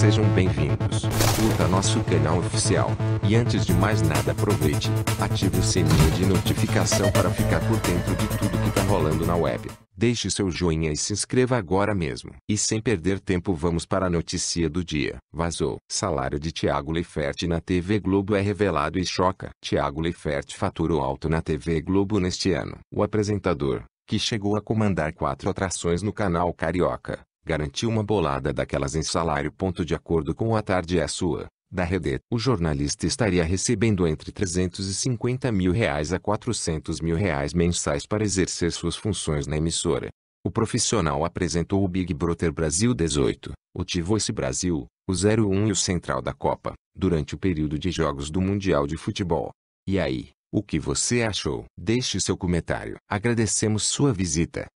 Sejam bem-vindos. Curta nosso canal oficial. E antes de mais nada, aproveite, ative o sininho de notificação para ficar por dentro de tudo que tá rolando na web. Deixe seu joinha e se inscreva agora mesmo. E sem perder tempo, vamos para a notícia do dia. Vazou. Salário de Tiago Leifert na TV Globo é revelado e choca. Tiago Leifert faturou alto na TV Globo neste ano. O apresentador, que chegou a comandar quatro atrações no canal Carioca, Garantiu uma bolada daquelas em salário. Ponto de acordo com a tarde é sua, da Rede. O jornalista estaria recebendo entre 350 mil reais a 400 mil reais mensais para exercer suas funções na emissora. O profissional apresentou o Big Brother Brasil 18, o Tivoice Brasil, o 01 e o Central da Copa, durante o período de jogos do Mundial de Futebol. E aí, o que você achou? Deixe seu comentário. Agradecemos sua visita.